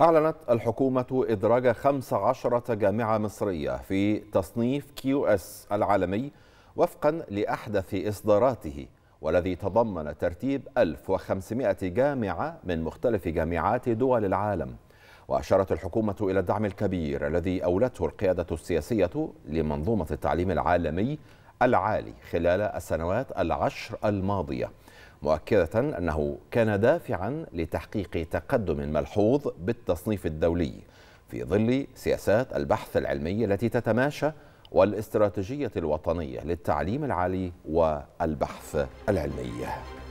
أعلنت الحكومة إدراج 15 جامعة مصرية في تصنيف كيو اس العالمي وفقا لأحدث إصداراته والذي تضمن ترتيب 1500 جامعة من مختلف جامعات دول العالم وأشارت الحكومة إلى الدعم الكبير الذي أولته القيادة السياسية لمنظومة التعليم العالمي العالي خلال السنوات العشر الماضية مؤكدة أنه كان دافعا لتحقيق تقدم ملحوظ بالتصنيف الدولي في ظل سياسات البحث العلمي التي تتماشى والاستراتيجية الوطنية للتعليم العالي والبحث العلمي